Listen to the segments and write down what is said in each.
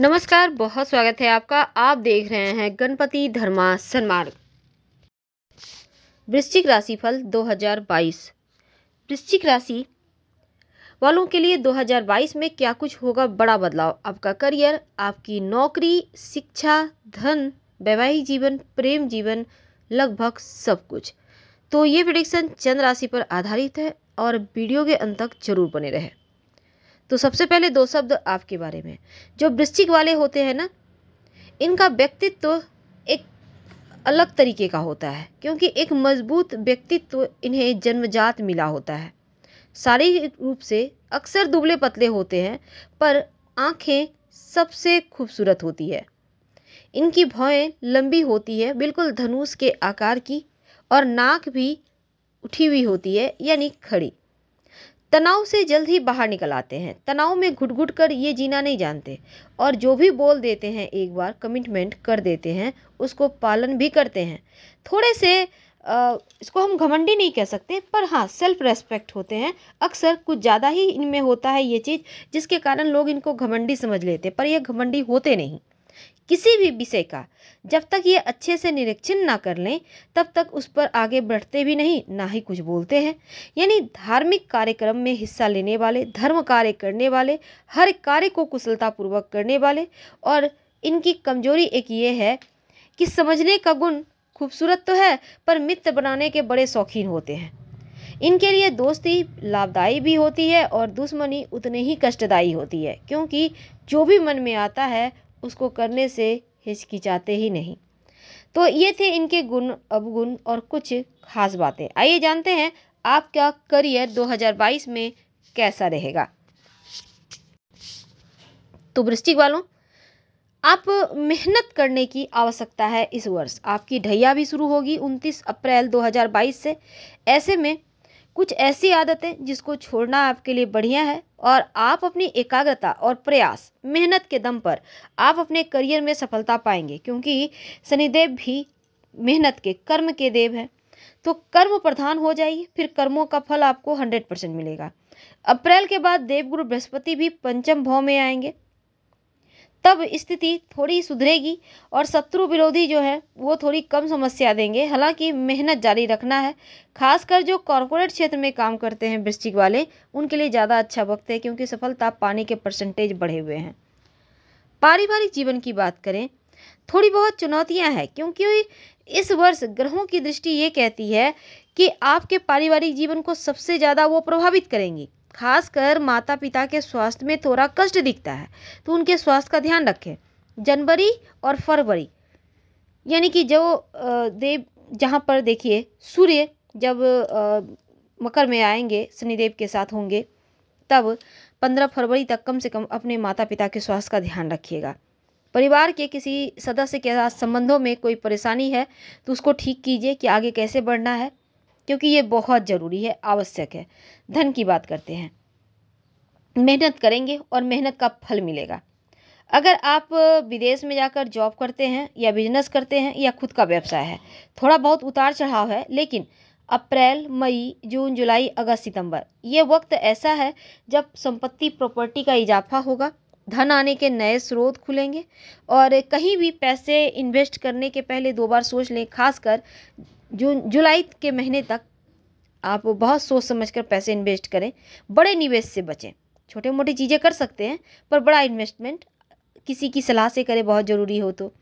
नमस्कार बहुत स्वागत है आपका आप देख रहे हैं गणपति धर्मा सन्मार्ग वृश्चिक राशि फल 2022 वृश्चिक राशि वालों के लिए 2022 में क्या कुछ होगा बड़ा बदलाव आपका करियर आपकी नौकरी शिक्षा धन वैवाहिक जीवन प्रेम जीवन लगभग सब कुछ तो ये प्रिडिक्शन चंद्र राशि पर आधारित है और वीडियो के अंत तक जरूर बने रहें तो सबसे पहले दो शब्द आपके बारे में जो वृश्चिक वाले होते हैं ना इनका व्यक्तित्व एक अलग तरीके का होता है क्योंकि एक मजबूत व्यक्तित्व इन्हें जन्मजात मिला होता है शारीरिक रूप से अक्सर दुबले पतले होते हैं पर आँखें सबसे खूबसूरत होती है इनकी भौएँ लंबी होती है बिल्कुल धनुष के आकार की और नाक भी उठी हुई होती है यानी खड़ी तनाव से जल्द ही बाहर निकल आते हैं तनाव में घुट घुट कर ये जीना नहीं जानते और जो भी बोल देते हैं एक बार कमिटमेंट कर देते हैं उसको पालन भी करते हैं थोड़े से आ, इसको हम घमंडी नहीं कह सकते पर हाँ सेल्फ रेस्पेक्ट होते हैं अक्सर कुछ ज़्यादा ही इनमें होता है ये चीज़ जिसके कारण लोग इनको घमंडी समझ लेते पर ये घमंडी होते नहीं किसी भी विषय का जब तक ये अच्छे से निरीक्षण ना कर लें तब तक उस पर आगे बढ़ते भी नहीं ना ही कुछ बोलते हैं यानी धार्मिक कार्यक्रम में हिस्सा लेने वाले धर्म कार्य करने वाले हर कार्य को कुशलतापूर्वक करने वाले और इनकी कमजोरी एक ये है कि समझने का गुण खूबसूरत तो है पर मित्र बनाने के बड़े शौकीन होते हैं इनके लिए दोस्ती लाभदायी भी होती है और दुश्मनी उतनी ही कष्टदायी होती है क्योंकि जो भी मन में आता है उसको करने से हिचकिचाते ही नहीं तो ये थे इनके गुण अवगुण और कुछ खास बातें आइए जानते हैं आपका करियर 2022 में कैसा रहेगा तो वृश्चिक वालों आप मेहनत करने की आवश्यकता है इस वर्ष आपकी ढैया भी शुरू होगी 29 अप्रैल 2022 से ऐसे में कुछ ऐसी आदतें जिसको छोड़ना आपके लिए बढ़िया है और आप अपनी एकाग्रता और प्रयास मेहनत के दम पर आप अपने करियर में सफलता पाएंगे क्योंकि शनिदेव भी मेहनत के कर्म के देव हैं तो कर्म प्रधान हो जाइए फिर कर्मों का फल आपको हंड्रेड परसेंट मिलेगा अप्रैल के बाद देवगुरु बृहस्पति भी पंचम भाव में आएंगे तब स्थिति थोड़ी सुधरेगी और शत्रु विरोधी जो है वो थोड़ी कम समस्या देंगे हालांकि मेहनत जारी रखना है खासकर जो कॉरपोरेट क्षेत्र में काम करते हैं वृश्चिक वाले उनके लिए ज़्यादा अच्छा वक्त है क्योंकि सफलता पाने के परसेंटेज बढ़े हुए हैं पारिवारिक जीवन की बात करें थोड़ी बहुत चुनौतियाँ हैं क्योंकि इस वर्ष ग्रहों की दृष्टि ये कहती है कि आपके पारिवारिक जीवन को सबसे ज़्यादा वो प्रभावित करेंगी खासकर माता पिता के स्वास्थ्य में थोड़ा कष्ट दिखता है तो उनके स्वास्थ्य का ध्यान रखें जनवरी और फरवरी यानी कि जो देव जहाँ पर देखिए सूर्य जब मकर में आएंगे शनिदेव के साथ होंगे तब पंद्रह फरवरी तक कम से कम अपने माता पिता के स्वास्थ्य का ध्यान रखिएगा परिवार के किसी सदस्य के साथ संबंधों में कोई परेशानी है तो उसको ठीक कीजिए कि आगे कैसे बढ़ना है क्योंकि ये बहुत ज़रूरी है आवश्यक है धन की बात करते हैं मेहनत करेंगे और मेहनत का फल मिलेगा अगर आप विदेश में जाकर जॉब करते हैं या बिजनेस करते हैं या खुद का व्यवसाय है थोड़ा बहुत उतार चढ़ाव है लेकिन अप्रैल मई जून जुलाई अगस्त सितंबर ये वक्त ऐसा है जब संपत्ति प्रॉपर्टी का इजाफा होगा धन आने के नए स्रोत खुलेंगे और कहीं भी पैसे इन्वेस्ट करने के पहले दो बार सोच लें खासकर जून जुलाई के महीने तक आप बहुत सोच समझ कर पैसे इन्वेस्ट करें बड़े निवेश से बचें छोटे मोटे चीज़ें कर सकते हैं पर बड़ा इन्वेस्टमेंट किसी की सलाह से करें बहुत ज़रूरी हो तो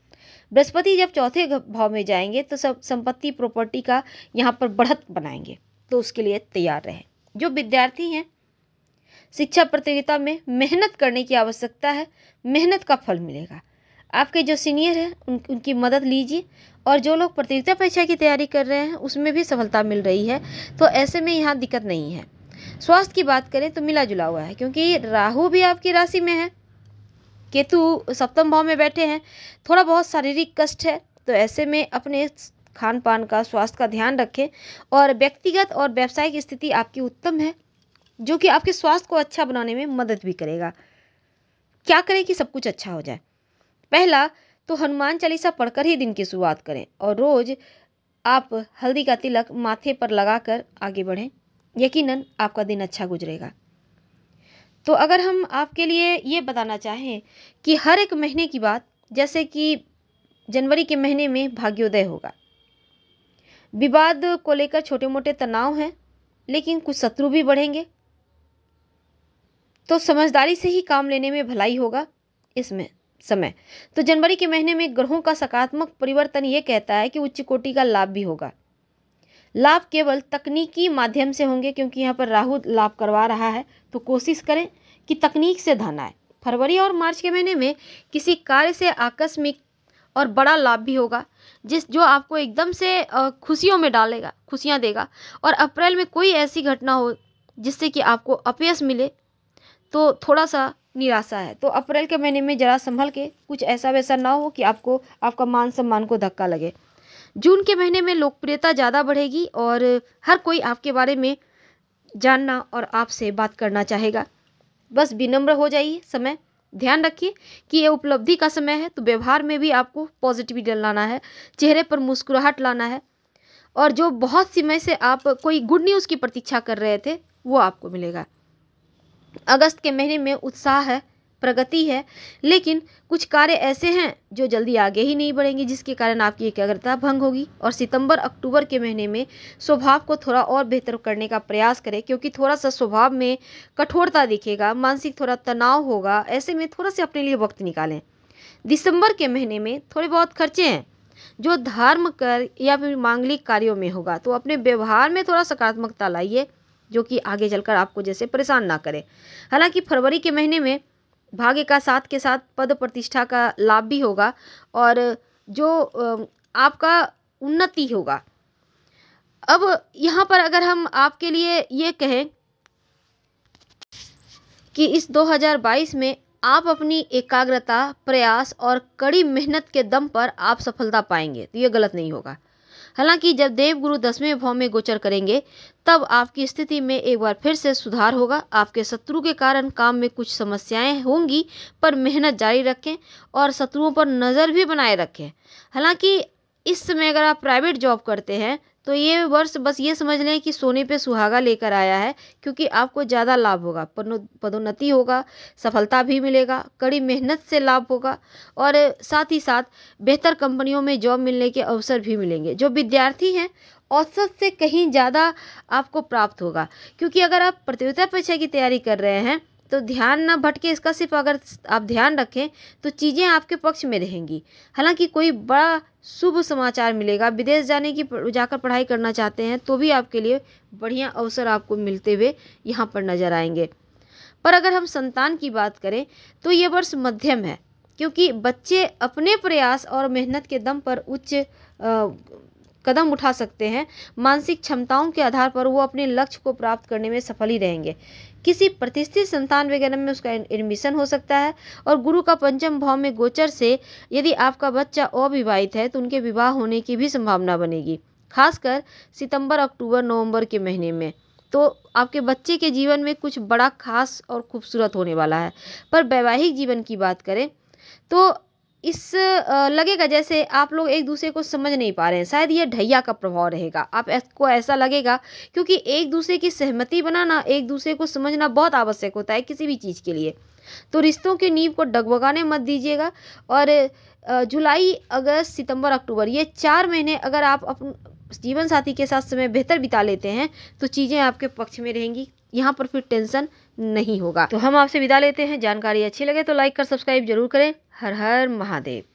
बृहस्पति जब चौथे भाव में जाएंगे तो सब संपत्ति प्रॉपर्टी का यहाँ पर बढ़त बनाएंगे तो उसके लिए तैयार रहें जो विद्यार्थी हैं शिक्षा प्रतियोगिता में मेहनत करने की आवश्यकता है मेहनत का फल मिलेगा आपके जो सीनियर हैं उन, उनकी मदद लीजिए और जो लोग प्रतियोगिता परीक्षा की तैयारी कर रहे हैं उसमें भी सफलता मिल रही है तो ऐसे में यहाँ दिक्कत नहीं है स्वास्थ्य की बात करें तो मिला जुला हुआ है क्योंकि राहु भी आपकी राशि में है केतु सप्तम भाव में बैठे हैं थोड़ा बहुत शारीरिक कष्ट है तो ऐसे में अपने खान पान का स्वास्थ्य का ध्यान रखें और व्यक्तिगत और व्यावसायिक स्थिति आपकी उत्तम है जो कि आपके स्वास्थ्य को अच्छा बनाने में मदद भी करेगा क्या करें कि सब कुछ अच्छा हो जाए पहला तो हनुमान चालीसा पढ़कर ही दिन की शुरुआत करें और रोज़ आप हल्दी का तिलक माथे पर लगाकर आगे बढ़ें यकीनन आपका दिन अच्छा गुजरेगा तो अगर हम आपके लिए ये बताना चाहें कि हर एक महीने की बात जैसे कि जनवरी के महीने में भाग्योदय होगा विवाद को लेकर छोटे मोटे तनाव हैं लेकिन कुछ शत्रु भी बढ़ेंगे तो समझदारी से ही काम लेने में भलाई होगा इसमें समय तो जनवरी के महीने में ग्रहों का सकारात्मक परिवर्तन ये कहता है कि उच्च कोटि का लाभ भी होगा लाभ केवल तकनीकी माध्यम से होंगे क्योंकि यहाँ पर राहु लाभ करवा रहा है तो कोशिश करें कि तकनीक से धन आए फरवरी और मार्च के महीने में किसी कार्य से आकस्मिक और बड़ा लाभ भी होगा जिस जो आपको एकदम से खुशियों में डालेगा खुशियाँ देगा और अप्रैल में कोई ऐसी घटना हो जिससे कि आपको अपयस मिले तो थोड़ा सा निराशा है तो अप्रैल के महीने में ज़रा संभल के कुछ ऐसा वैसा ना हो कि आपको आपका मान सम्मान को धक्का लगे जून के महीने में लोकप्रियता ज़्यादा बढ़ेगी और हर कोई आपके बारे में जानना और आपसे बात करना चाहेगा बस विनम्र हो जाइए समय ध्यान रखिए कि ये उपलब्धि का समय है तो व्यवहार में भी आपको पॉजिटिविटी लाना है चेहरे पर मुस्कुराहट लाना है और जो बहुत समय से आप कोई गुड न्यूज़ की प्रतीक्षा कर रहे थे वो आपको मिलेगा अगस्त के महीने में उत्साह है प्रगति है लेकिन कुछ कार्य ऐसे हैं जो जल्दी आगे ही नहीं बढ़ेंगे जिसके कारण आपकी एकाग्रता भंग होगी और सितंबर अक्टूबर के महीने में स्वभाव को थोड़ा और बेहतर करने का प्रयास करें क्योंकि थोड़ा सा स्वभाव में कठोरता दिखेगा मानसिक थोड़ा तनाव होगा ऐसे में थोड़ा सा अपने लिए वक्त निकालें दिसंबर के महीने में थोड़े बहुत खर्चे हैं जो धर्म कर या फिर मांगलिक कार्यों में होगा तो अपने व्यवहार में थोड़ा सकारात्मकता लाइए जो कि आगे चलकर आपको जैसे परेशान ना करे हालांकि फरवरी के महीने में भाग्य का साथ के साथ पद प्रतिष्ठा का लाभ भी होगा और जो आपका उन्नति होगा अब यहाँ पर अगर हम आपके लिए ये कहें कि इस 2022 में आप अपनी एकाग्रता प्रयास और कड़ी मेहनत के दम पर आप सफलता पाएंगे तो ये गलत नहीं होगा हालांकि जब देवगुरु दसवें भाव में गोचर करेंगे तब आपकी स्थिति में एक बार फिर से सुधार होगा आपके शत्रु के कारण काम में कुछ समस्याएं होंगी पर मेहनत जारी रखें और शत्रुओं पर नज़र भी बनाए रखें हालांकि इस समय अगर आप प्राइवेट जॉब करते हैं तो ये वर्ष बस ये समझ लें कि सोने पे सुहागा लेकर आया है क्योंकि आपको ज़्यादा लाभ होगा पदोन्नति होगा सफलता भी मिलेगा कड़ी मेहनत से लाभ होगा और साथ ही साथ बेहतर कंपनियों में जॉब मिलने के अवसर भी मिलेंगे जो विद्यार्थी हैं औसत से कहीं ज़्यादा आपको प्राप्त होगा क्योंकि अगर आप प्रतियोगिता परीक्षा की तैयारी कर रहे हैं तो ध्यान ना भटके इसका सिर्फ अगर आप ध्यान रखें तो चीज़ें आपके पक्ष में रहेंगी हालांकि कोई बड़ा शुभ समाचार मिलेगा विदेश जाने की जाकर पढ़ाई करना चाहते हैं तो भी आपके लिए बढ़िया अवसर आपको मिलते हुए यहाँ पर नजर आएंगे पर अगर हम संतान की बात करें तो ये वर्ष मध्यम है क्योंकि बच्चे अपने प्रयास और मेहनत के दम पर उच्च कदम उठा सकते हैं मानसिक क्षमताओं के आधार पर वो अपने लक्ष्य को प्राप्त करने में सफल ही रहेंगे किसी प्रतिष्ठित संतान वगैरह में उसका एडमिशन हो सकता है और गुरु का पंचम भाव में गोचर से यदि आपका बच्चा अविवाहित है तो उनके विवाह होने की भी संभावना बनेगी खासकर सितंबर अक्टूबर नवंबर के महीने में तो आपके बच्चे के जीवन में कुछ बड़ा खास और खूबसूरत होने वाला है पर वैवाहिक जीवन की बात करें तो इस लगेगा जैसे आप लोग एक दूसरे को समझ नहीं पा रहे हैं शायद ये ढैया का प्रभाव रहेगा आप को ऐसा लगेगा क्योंकि एक दूसरे की सहमति बनाना एक दूसरे को समझना बहुत आवश्यक होता है किसी भी चीज़ के लिए तो रिश्तों की नींव को डगबगाने मत दीजिएगा और जुलाई अगस्त सितंबर अक्टूबर ये चार महीने अगर आप अपन जीवन साथी के साथ समय बेहतर बिता लेते हैं तो चीज़ें आपके पक्ष में रहेंगी यहाँ पर फिर टेंशन नहीं होगा तो हम आपसे विदा लेते हैं जानकारी अच्छी लगे तो लाइक कर सब्सक्राइब जरूर करें हर हर महादेव